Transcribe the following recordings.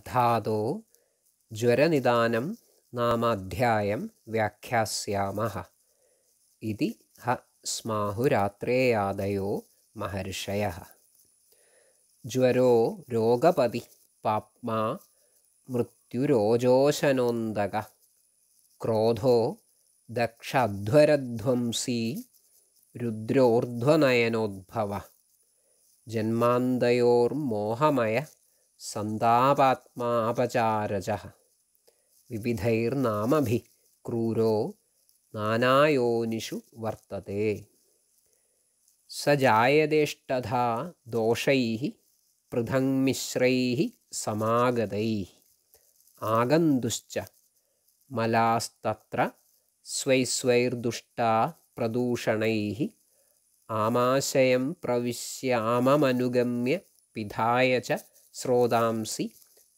അഥാതോ ജ്വരനിദാനം നാമാധ്യായം വ്യാഖ്യാസ്യാമഹ ഇതി ഹ സ്മാഹുരാത്രേയാദയോ മഹർഷയ ജ്വരോ രോഗപതി പാപ്മാ മൃത്യുരോജോശനോന്തക ക്രോധോ ദക്ഷധ്വരധ്വംസി രുദ്രോർധ്വനയനോദ്ഭവ ജന്മാന്തയോർമോഹമയ सन्तापात्मापचारजः विविधैर्नामभिः क्रूरो नानायोनिषु वर्तते स जायतेष्टधा दोषैः पृथङ्मिश्रैः समागतैः आगन्तुश्च मलास्तत्र स्वैस्वैर्दुष्टा प्रदूषणैः आमाशयं प्रविश्याममनुगम्य पिधाय च ोतांसि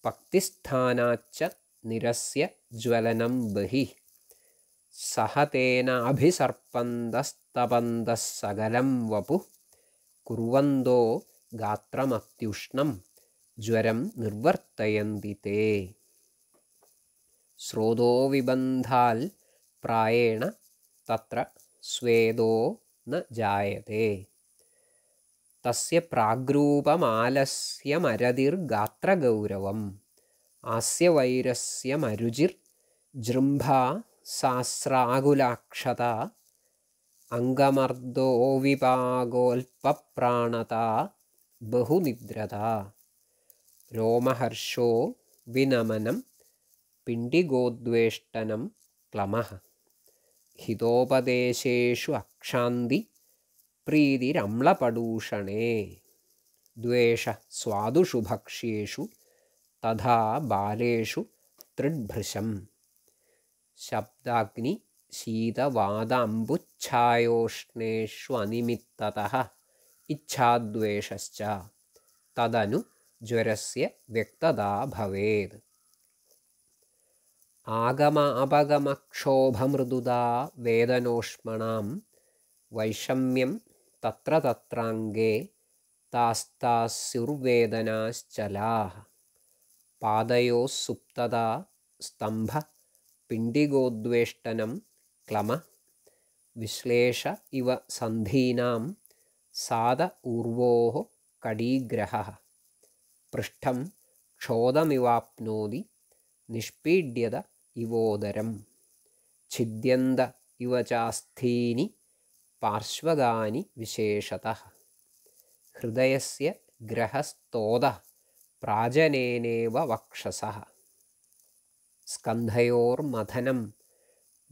पक्तिस्थानाच्च निरस्य ज्वलनं बहिः सहतेनाभिसर्पन्दस्तपन्दः सकलं वपुः कुर्वन्दो गात्रमत्युष्णं ज्वरं निर्वर्तयन्ति ते प्रायेण तत्र स्वेदो न जायते തസ്യ പ്രാഗ്രൂപമാലസ്യ മരതിർ ഗാത്രഗൗരവം ആസ്യവൈരസ്യ മരുചിർ ജൃംഭ സാസ്രാകുലാക്ഷത അംഗമർദ്ദോ വിഭാഗോൽപ്രാണത ബഹുനിദ്രത രോമഹർഷോ വിനമനം പിണ്ടിഗോദ്വേഷ്ടനം ക്ലമ ഹിതോപദേശേഷു അക്ഷാന്തി പ്രീതിരമ്ലപടൂഷണേ ദ്വേഷ സ്വാദുഷു ഭക്ഷ്യേഷു തഥാ ബാലേഷു തൃഡ്ഭൃശം ശബ്ദാഗ്നി ശീതവാദാംബുച്ഛായോഷ്ണേഷ്വനിമിത്തത ഇച്ഛാദ്വേഷശ്ച തദനു ജ്വരസ്യ വ്യക്തത ഭവേത് ആഗമ അപഗമക്ഷോഭമൃദുത വേദനോഷ്മണാം വൈഷമ്യം तत्र तत्राङ्गे तास्ता स्युर्वेदनाश्चलाः पादयो सुप्तदा स्तम्भ पिण्डिगोद्वेष्टनं क्लम विश्लेष इव सन्धीनां सादऊर्वोः कडीग्रहः पृष्ठं क्षोदमिवाप्नोति निष्पीड्यत इवोदरं छिद्यन्द इव चास्थीनि विशेषतः हृदयस्य ग्रहस्तोदः प्राजनेनेव वक्षसः स्कन्धयोर्मथनं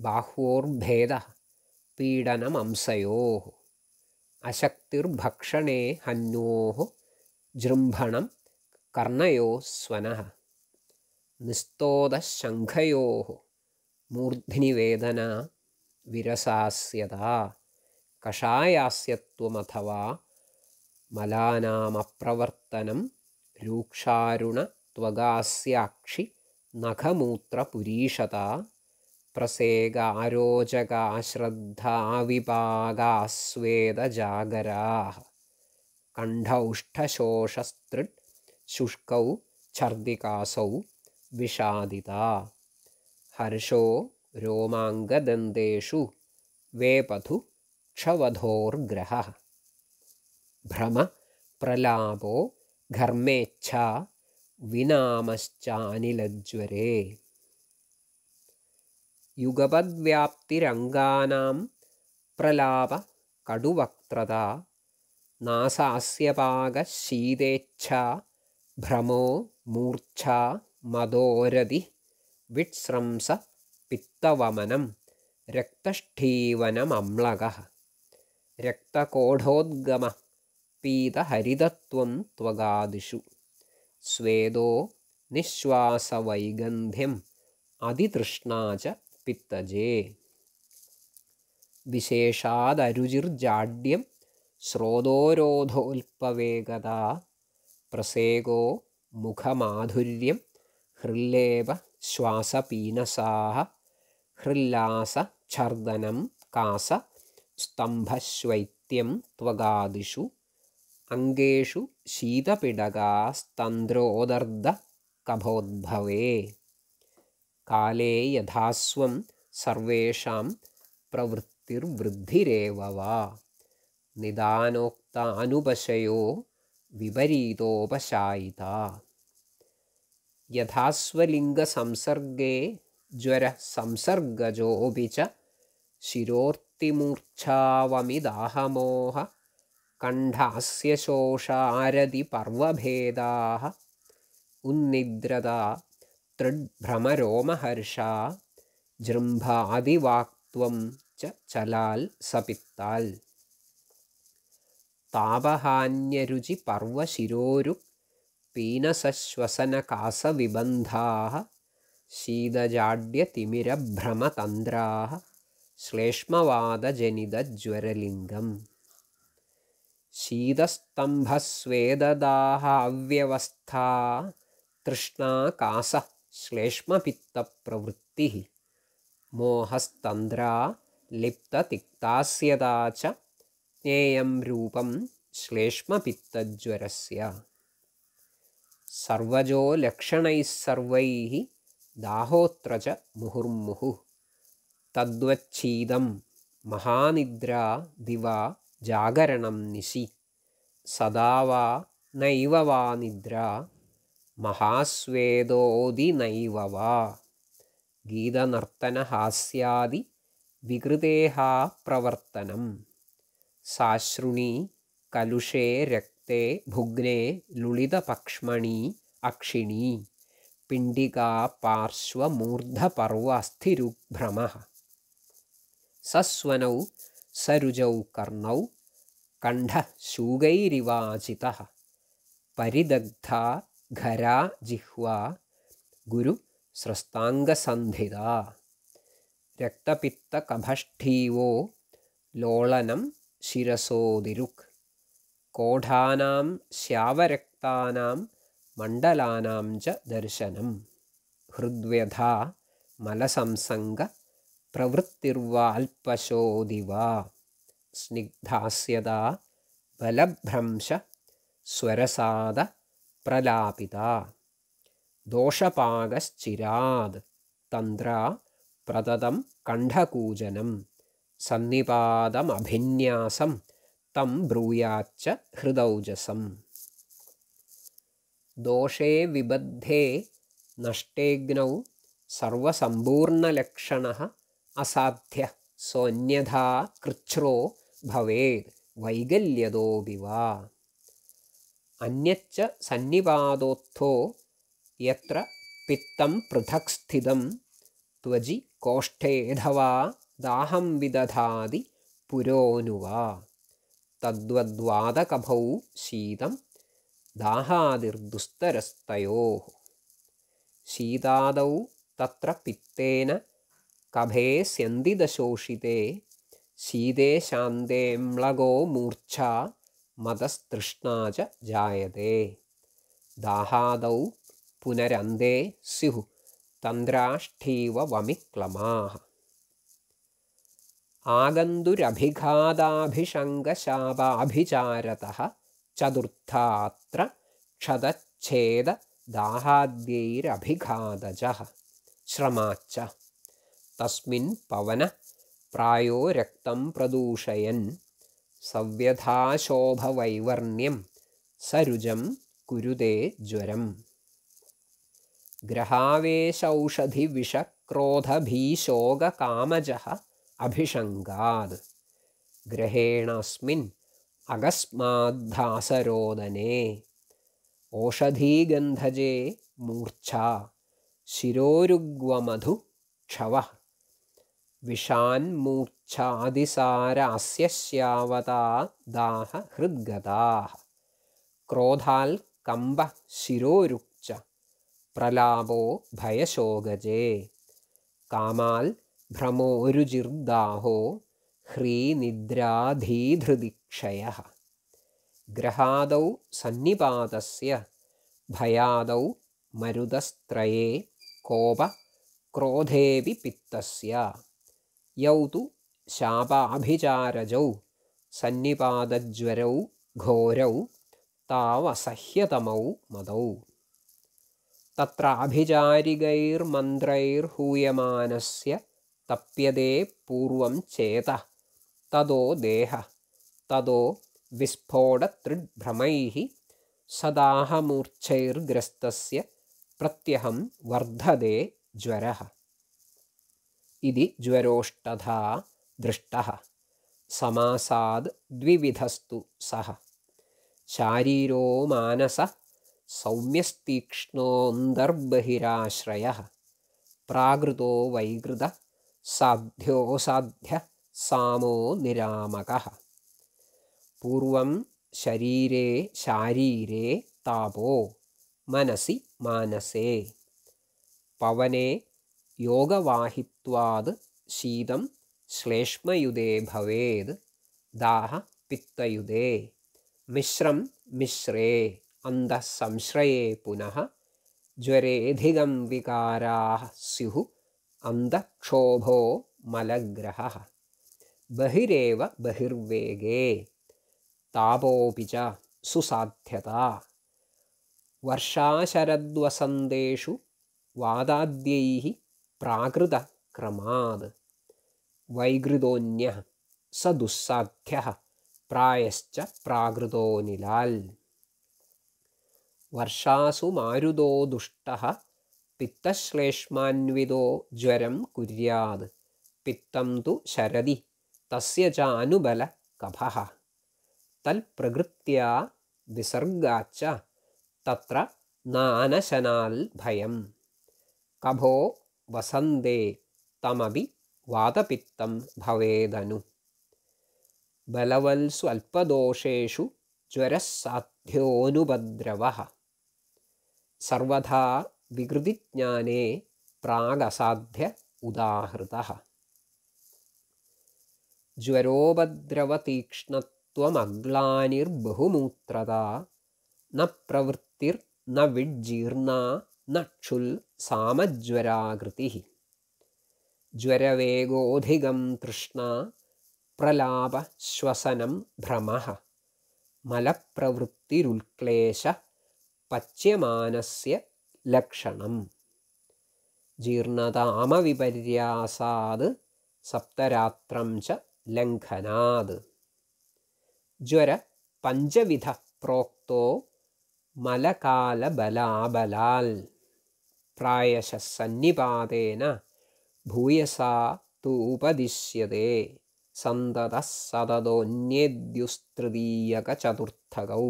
बाह्वोर्भेदः पीडनमंसयोः अशक्तिर्भक्षणे हन्योः जृम्भणं कर्णयोः स्वनः निस्तोदशङ्खयोः मूर्ध्निवेदना विरसास्यता കഷായാസ്യത്വമഥവാ മലാനാമപ്രവർത്തനം രൂക്ഷാരുണ ത്വഗാസ്യാക്ഷി നഖമൂത്രപുരീഷത പ്രസേകാരോചകാശ്രദ്ധാവിപാകാസ്വേദജാഗരാ കണ്ഠൗഷ്ഠശോഷസ്തൃട് ശുഷ്കൗ ഛർദികാസൗ വിഷാദിത ഹർഷോ രോമാംഗദന്തേഷു വേപഥു ക്ഷവധോർഗ്രഹ ഭ്രമ പ്രലാപോ ഘർമ്മേച്ഛ വിനാമശ്ചാനിലജ്വരേ യുഗപദ്വ്യാപ്തിരംഗാനാം പ്രലാപ കടുവക്ത്രത നാസാസ്യപാകശീതേച്ഛ ഭ്രമോ മൂർച്ഛ മതോരതി വിട്സ്രംസ പിത്തവമനം രക്തഷ്ഠീവനമമ്ലകഃ രക്തകോഢോദ്ഗമ പീതഹരിതത്വം ത്വഗാദിഷു സ്വേദോ നിശ്വാസവൈഗന്ധ്യം അതിതൃഷ്ണാച പിത്തജേ വിശേഷാദരുചിർജാഡ്യം സ്രോതോരോധോൽപവേഗത പ്രസേഗോ മുഖമാധുര്യം ഹൃല്ലേപ ശ്വാസപീനസാഹ ഹൃല്ലാസ ഛർദനം കാസ स्तम्भश्वैत्यं त्वगादिषु अङ्गेषु शीतपिडगास्तन्द्रोदर्दकभोद्भवे काले यथास्वं सर्वेषां प्रवृत्तिर्वृद्धिरेव वा अनुपशयो विपरीतोपशायिता यथास्वलिङ्गसंसर्गे ज्वरसंसर्गजोऽपि च शिरोर्थ मुक्तिमूर्च्छावमिदाहमोह कण्ठास्य शोषारदिपर्वभेदाः उन्निद्रता तृड्भ्रमरोमहर्षा जृम्भादिवाक्त्वं च चलाल् सपित्ताल् तापहान्यरुचिपर्वशिरोरुक् पीनसश्वसनकासविबन्धाः शीतजाड्यतिमिरभ्रमतन्द्राः श्लेष्मवादजनितज्वरलिङ्गम् शीतस्तम्भस्वेददाहव्यवस्थातृष्णाकासः श्लेष्मपित्तप्रवृत्तिः मोहस्तन्द्रा लिप्ततिक्तास्यदा च ज्ञेयं रूपं श्लेष्मपित्तज्वरस्य सर्वजो लक्षणैः सर्वैः दाहोत्र च मुहुर्मुहुः തദ്വച്ഛീതം മഹാനിദ്ര ദിവ ജാഗരണം നിശി സദാ വാ നൈവ വാ നിദ്ര മഹാസ്വേദോതി നൈവ വാ ഗീതനർത്തനഹാസ്യാദി വികൃതേഹ പ്രവർത്തനം സാശ്രുണി കലുഷേ രക്തേ ഭുഗ്നേ ലുളിതപക്ഷ്മണി അക്ഷിണി പിണ്ടികാ പാർശ്വമൂർധപർവ അസ്ഥിരുഭ്രമ സസ്വനൗ സരുജൗ കർണൗ കണ്ഠ ശൂകൈരിവാചിത പരിദഗ്ധ ഖരാ ജിഹ്വ ഗുരു സ്രസ്താംഗസന്ധിത രക്തപിത്തകഭഷ്ടീവോ ലോളനം ശിരസോതിരുക് കോഢാനാം ശ്യാവരക്താനാം മണ്ഡലാനാം ച ദർശനം ഹൃദ്വ്യഥ മലസംസംഗ പ്രവൃത്തിർവ അൽപശോധിവ സ്നിഗ്ധാസ്യത ബലഭ്രംശ സ്വരസാദ പ്രലാപിത ദോഷപാകശ്ചിരാത് തന്ത്ര പ്രതതം കണ്ഠകൂജനം സന്നിപാതമഭിന്യാസം തം ബ്രൂയാച്ച ഹൃദൗജസം ദോഷേ വിബദ്ധേ നഷ്ടേഗ്നൗ സർവസമ്പൂർണലക്ഷണ അസാധ്യ സോന്യഥാ കൃച്ഛ്രോ ഭവേത് വൈകല്യതോപിവ അന്യച്ച സന്നിപാതോത്ഥോ യത്ര പിത്തം പൃഥക് സ്ഥിതം ത്വജി കോഷ്ഠേധവാ ദാഹം വിദധാതി പുരോനുവ തദ്വദ്വാതകഭൗ ശീതം ദാഹാതിർദുസ്തരസ്തയോ ശീതാദൗ തത്ര പിത്തേന കഭേ സ്യന്തിദശോഷിതേ ശീതേ ശാന്തേ മ്ലഗോ മൂർച്ഛ മതസ്തൃഷ്ണാച ജായതേ ദാഹാദൗ പുനരന്തേ സ്യുഹ് തന്ത്രാഷ്ടീവ വമിക്ലമാഹ ആഗന്തുരഭിഘാതാഭിഷങ്കശാപാഭിചാരത ചതുർത്ഥാത്ര ക്ഷതച്ഛേദ ശ്രമാച്ച तस्मिन् पवन प्रायो रक्तं प्रदूषयन् सव्यथाशोभवैवर्ण्यं सरुजं कुरुदे ज्वरम् ग्रहावेशौषधिविषक्रोधभीशोगकामजः अभिषङ्गाद् ग्रहेणास्मिन् अकस्माद्धासरोदने ओषधीगन्धजे मूर्च्छा शिरोरुग्वमधु क्षवः विषान्मूर्च्छादिसारास्यश्यावता दाह हृद्गताः क्रोधाल् कम्बः शिरोरुक्च प्रलाभो भयशोगजे कामाल् भ्रमोरुजिर्दाहो ह्रीनिद्राधीधृदिक्षयः ग्रहादौ सन्निपातस्य भयादौ मरुदस्त्रये कोप क्रोधेऽपि पित्तस्य यौ तो शापाभिचारजौ सन्निपातज्वरौ घोरौ तावसह्यतमौ मदौ तत्र अभिचारिकैर्मन्त्रैर्हूयमानस्य तप्यते पूर्वं चेतः तदो देह तदो विस्फोटतृड्भ्रमैः सदाहमूर्च्छैर्ग्रस्तस्य प्रत्यहं वर्धते ज्वरः इति ज्वरोष्टधा दृष्टः समासाद् द्विविधस्तु सः शारीरो सौम्यस्तीक्ष्णोऽन्तर्बहिराश्रयः प्राकृतो सामो निरामकः पूर्वं शरीरे शारीरे तापो मनसि मानसे पवने യോഗവാഹിത്വാത് ശീതം ശ്ലേഷ്മയുതേ ഭവേത് ദാഹ പിത്തയുതേ മിശ്രം മിശ്രേ അന്തഃ സംശ്രയേ പുനഃ ജ്വരേധികം വികാരാ സ്യുഃ അന്തക്ഷോഭോ മലഗ്രഹ ബഹിരേവ ബഹിർവേഗേ താപോപി ച സുസാധ്യത വർഷാശരദ്വസന്തേഷു വാദാദ്യൈ പ്രാകൃത ക്രമാത് വൈകൃതോന്യ സ ദുസ്സാധ്യ പ്രായശ്ച പ്രാകൃതോനിലാൽ വർഷാസു മാരുതോ ദുഷ്ട പിത്തശ്ലേഷ്മാന്വിതോ ജ്വരം കുര്യാത് പിത്തം തു ശരതി തസ്യ ചാനുബല കഭ തൽപ്രകൃത്യാ വിസർഗാച്ച തത്ര നാനശനാൽ ഭയം കഭോ वसन्ते तमपि वादपित्तं भवेदनु बलवल्सु अल्पदोषेषु ज्वरः सर्वथा विकृतिज्ञाने प्रागसाध्य उदाहृतः ज्वरोपद्रवतीक्ष्णत्वमग्लानिर्बहुमूत्रता न प्रवृत्तिर्न विड्जीर्णा നക്ഷുൽ സാമജ്വരാകൃതി ജ്വരവേഗോധികം തൃഷ്ണ പ്രലാപശ്വസനം ഭ്രമ മലപ്രവൃത്തിരുൽക്ലേശ പച്യമാനസ്യ ലക്ഷണം ജീർണതാമവിപര്യാസാത് സപ്തരാത്രം ച ലംഘനാത് ജ്വര പഞ്ചവിധ പ്രോക്തോ മലകാലബലാബലാൽ പ്രായശ സന്നിപാതേന ഭൂയസാ തു ഉപദിശ്യതേ സന്തത സതതോന്യേദ്യുസ്തൃതീയക ചതുർത്ഥകൗ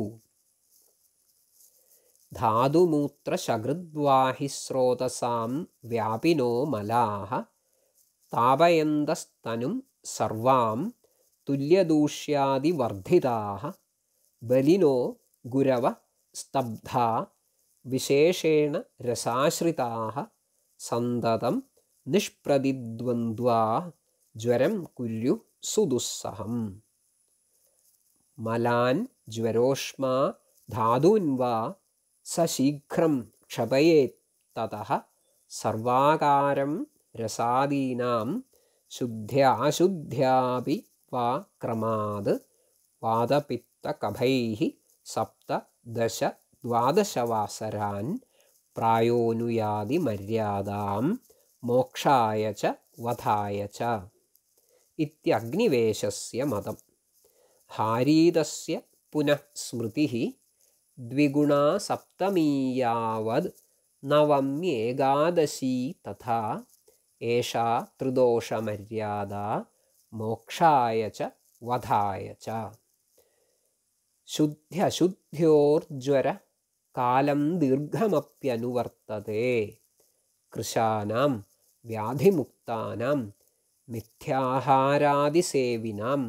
ധാതുമൂത്രശകൃദ്വാഹി സ്രോതസാം വ്യാപിനോ മലാഹ താപയന്തസ്തനും സർവാം തുല്യദൂഷ്യാദിവർദ്ധിതാ ബലിനോ ഗുരവ സ്തബ്ധ വിശേഷേണ രസാശ്രിതാ സന്തതം നിഷ്പ്രതിദ്വന്ദ്വാ ജ്വരം കുര്യു സുദുസ്സഹം മലാൻ ജ്വരോഷ്മാ ധാതൂൻവാ സശീഘ്രം ക്ഷപയേത് തത സർവാകാരം രസാദീനാം ശുദ്ധ്യാശുദ്ധ്യാപി വാ ക്രമാത് വാദപിത്തകഭൈ സപ്ത ദശ ദ്വാദശവാസരാൻ പ്രായോനുയാതി മര്യാദാം മോക്ഷായ ച വധായ ച ഇത്യഗ്നിവേശസ്യ മതം ഹാരീതസ്യ പുനഃ സ്മൃതി ദ്വിഗുണാ സപ്തമീയാവത് നവമ്യേകാദശി തഥാ ഏഷാ ത്രിദോഷമര്യാദ മോക്ഷായ ച വധായ ച ശുദ്ധ്യശുദ്ധ്യോർജ്വര കാലം ദീർഘമപ്യനുവർത്തതേ കൃശാനാം വ്യാധിമുക്താനാം മിഥ്യാഹാരാദിസേവിനാം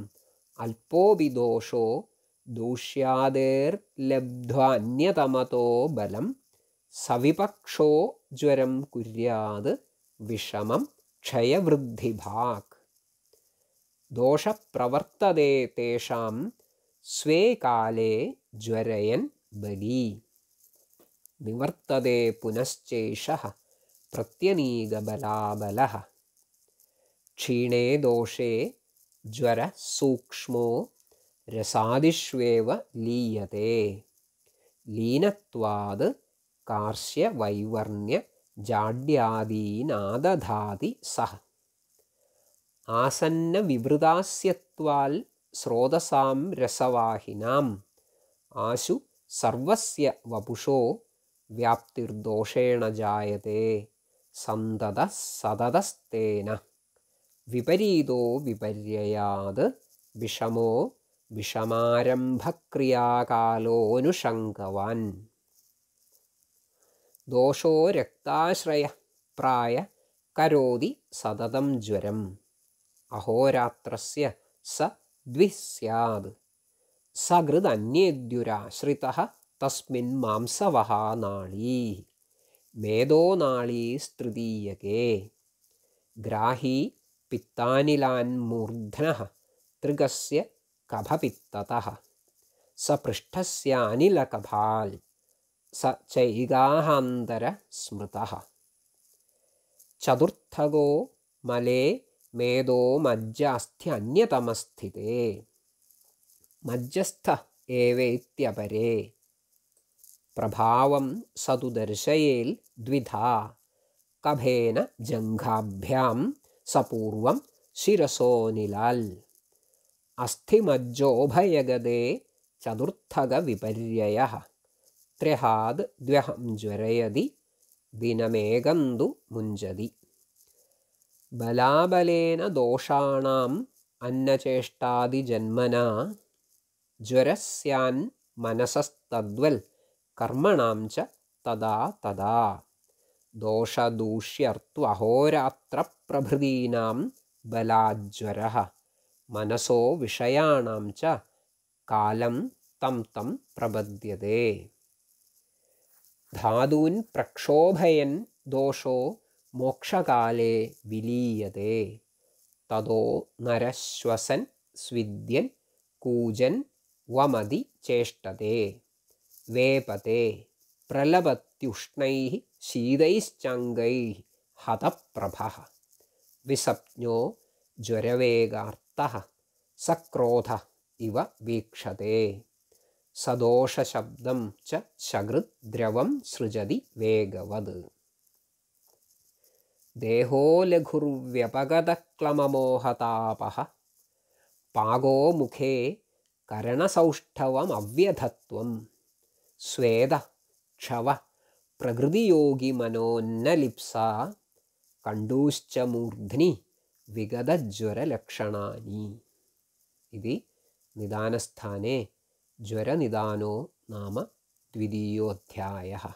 അല്പോപിദോഷോ ദൂഷ്യാദേർലബ്ധ്വാന്യതമതോ ബലം സവിപക്ഷോ ജ്വരം കുര്യാത് വിഷമം ക്ഷയവൃദ്ധിഭാക് ദോഷപ്രവർത്തതേ തേഷാം സ്വേ കാലേ ജ്വരയൻ ബലീ നിവർത്തതേ പുനശ്ചേഷ പ്രത്യനീകബലാബല ക്ഷീണേ ദോഷേ ജ്വര സൂക്ഷ്മോ രസാദിഷ്വേവ ലീയത്തെ ലീനത്വാത് കാർഷ്യവൈവർണ്യ ജാഡ്യാദീനാദധാതി സഹ ആസന്നവിവൃതാസ്യത്വാൽ സ്രോതസാം രസവാഹിനാം ആശു സർവസ്യ വപുഷോ വ്യാപ്തിർദോഷേണ ജായതേ സന്തത സതതസ്തേന വിപരീതോ വിപര്യയാത് വിഷമോ വിഷമാരംഭക്രിയാകാലോനുഷങ്കവാൻ ദോഷോ രക്താശ്രയ പ്രായ കരോതി സതതം ജ്വരം അഹോരാത്രസ്യ സ ദ്വിസ്യാത് സഹൃദന്യേദ്യുരാശ്രിത तस्मिन् मेदो नाळी मेदोनाळीस्तृतीयके ग्राही पित्तानिलान्मूर्धनः तृगस्य कभपित्ततः स पृष्ठस्यानिलकभाल् स चैगाहान्तरस्मृतः चतुर्थगो मले मेदो मज्जास्थ्यन्यतमस्थिते मज्जस्थ एवेत्यपरे പ്രഭാവം സതു ദർശയേൽ ദ്വിധാ കഭേന ജംഘാഭ്യാം സപൂർവം ശിരസോനിലാൽ അസ്ഥിമജ്ജോഭയഗതേ ചതുർത്ഥക വിപര്യ ത്രഹാത് ദ്വഹം ജ്വരയതി ദിനമേകന്തു മുഞ്ചതി ബലാബലേന ദോഷാണാം അന്നചേഷ്ടാദിജന്മന ജ്വരസ്യാൻ മനസസ്തദ്വൽ കർമ്മണാം ച തദാ തദാ ദോഷദൂഷ്യർത്തു അഹോരാത്ര പ്രഭൃതീനാം ബലാജ്വര മനസോ വിഷയാണാം ച കാലം തം തം പ്രപദ്യതേ ധാതൂൻ പ്രക്ഷോഭയൻ ദോഷോ മോക്ഷകാലേ വിലീയതേ തതോ നരശ്വസൻ സ്വിദ്യൻ കൂജൻ വമതി ചേഷ്ടതേ വേപതേ പ്രലപത്യുഷ്ണൈ ശീതൈശ്ചാംഗൈ ഹതപ്രഭ വിസപ്ഞോ ജ്വരവേഗാർത്ത സക്രോധ ഇവ വീക്ഷതേ സദോഷശബ്ദം ച ശകൃദ്രവം സൃജതി വേഗവത് ദേഹോ ലഘുർവ്യപഗതക്ലമമോഹതാപ പാകോ മുഖേ കരണസൗഷ്ഠവമവ്യധത്വം സ്വേത ക്ഷവ പ്രകൃതിയോഗി മനോന്നലിപ്സ കണ്ടൂശ്ച മൂർധ്നി വിഗതജ്വരലക്ഷണാനി ഇത് നിദാനസ്ഥാനേ ജ്വരനിദാനോ നാമ ദ്വിതീയോധ്യായ